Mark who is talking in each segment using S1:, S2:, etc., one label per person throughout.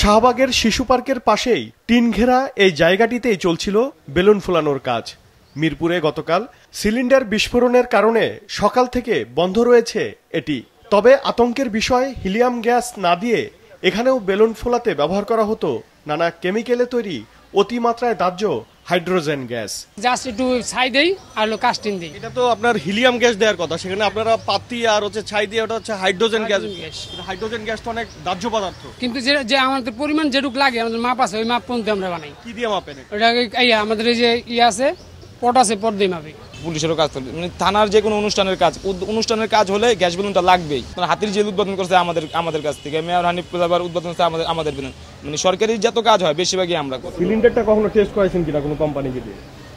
S1: শাহবাগের শিশু পার্কের পাশেই টিন ঘেরা এই জায়গাটিতেই চলছিল বেলুন ফোলানোর কাজ মিরপুরে গতকাল সিলিন্ডার বিস্ফোরণের কারণে সকাল থেকে বন্ধ রয়েছে এটি তবে আতঙ্কের বিষয় হিলিয়াম গ্যাস না দিয়ে এখানেও বেলুন ফোলাতে ব্যবহার করা হতো নানা কেমিক্যালে তৈরি অতিমাত্রায় দাহ্য হাইড্রোজেন গ্যাস
S2: জাস্ট একটু ছাই দেই আর কাস্টিং কাস্টিন দেই এটা তো আপনার
S1: হিলিয়াম গ্যাস দেওয়ার কথা সেখানে আপনারা পাতি আর হচ্ছে ছাই দিয়ে ওটা হচ্ছে হাইড্রোজেন গ্যাস হাইড্রোজেন গ্যাস
S2: তো অনেক দাহ্য পদার্থ কিন্তু যে যে আমাদের পরিমাণ যেটুক লাগে আমাদের মাপ আছে ওই মাপ পর্যন্ত আমরা বানাই কি দিয়ে মাপেন এটা আমাদের এই যে ই ইয়ে আছে পট আছে পট দিয়ে মাপে
S3: পুলিশেরও কাজ করে মানে থানার যে কোনো অনুষ্ঠানের কাজ অনুষ্ঠানের কাজ হলে গ্যাস বেলুনটা লাগবেই মানে হাতির জেল উদ্বোধন করছে আমাদের আমাদের কাছ থেকে মেয়র হানিফ প্রজাবার উদ্বোধন করছে আমাদের আমাদের বেলুন মানে সরকারি যত কাজ হয় বেশিরভাগই আমরা করি
S1: সিলিন্ডারটা কখনো টেস্ট করেছেন কিনা কোনো কোম্পানিকে দিয়ে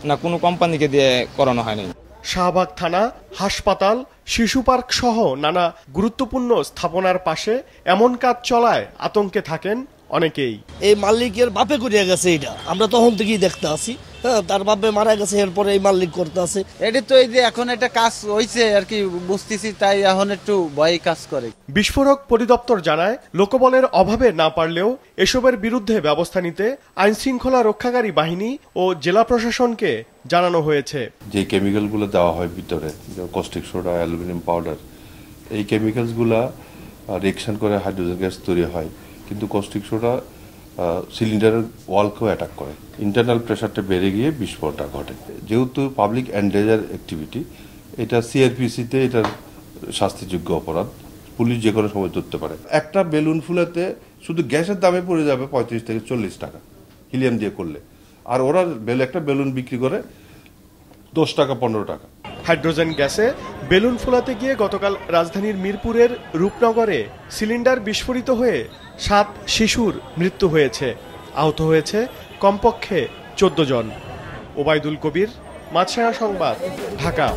S3: না কোনো কোম্পানিকে দিয়ে করানো হয়নি
S1: শাহবাগ থানা হাসপাতাল শিশু পার্ক সহ নানা গুরুত্বপূর্ণ স্থাপনার পাশে এমন কাজ চলায় আতঙ্কে থাকেন অনেকেই এই মালিকের বাপে করিয়া গেছে এটা আমরা তখন থেকেই দেখতে আসি হ্যাঁ তার বাপে মারা গেছে এরপরে এই মালিক করতে আছে এটি তো এই যে এখন একটা কাজ হয়েছে আর কি বুঝতেছি তাই এখন একটু ভয় কাজ করে বিস্ফোরক পরিদপ্তর জানায় লোকবলের অভাবে না পারলেও এসবের বিরুদ্ধে ব্যবস্থা নিতে আইন শৃঙ্খলা রক্ষাকারী বাহিনী ও জেলা প্রশাসনকে জানানো হয়েছে
S4: যে কেমিক্যালগুলো দেওয়া হয় ভিতরে কস্টিক সোডা অ্যালুমিনিয়াম পাউডার এই কেমিক্যালসগুলা রিয়েকশন করে হাইড্রোজেন গ্যাস তৈরি হয় কিন্তু কস্টিক সোডা সিলিন্ডারের ওয়ালকেও অ্যাটাক করে ইন্টারনাল প্রেশারটা বেড়ে গিয়ে বিস্ফোরণটা ঘটে যেহেতু পাবলিক অ্যান্ড ডেজার অ্যাক্টিভিটি এটা সিআরপিসিতে এটার শাস্তিযোগ্য অপরাধ পুলিশ যে কোনো সময় ধরতে পারে একটা বেলুন ফুলাতে শুধু গ্যাসের দামে পড়ে যাবে পঁয়ত্রিশ থেকে চল্লিশ টাকা হিলিয়াম দিয়ে করলে আর ওরা একটা বেলুন বিক্রি করে দশ টাকা পনেরো টাকা হাইড্রোজেন
S1: গ্যাসে বেলুন ফোলাতে গিয়ে গতকাল রাজধানীর মিরপুরের রূপনগরে সিলিন্ডার বিস্ফোরিত হয়ে সাত শিশুর মৃত্যু হয়েছে আহত হয়েছে কমপক্ষে চোদ্দ জন ওবায়দুল কবির মাছরাঙা সংবাদ ঢাকা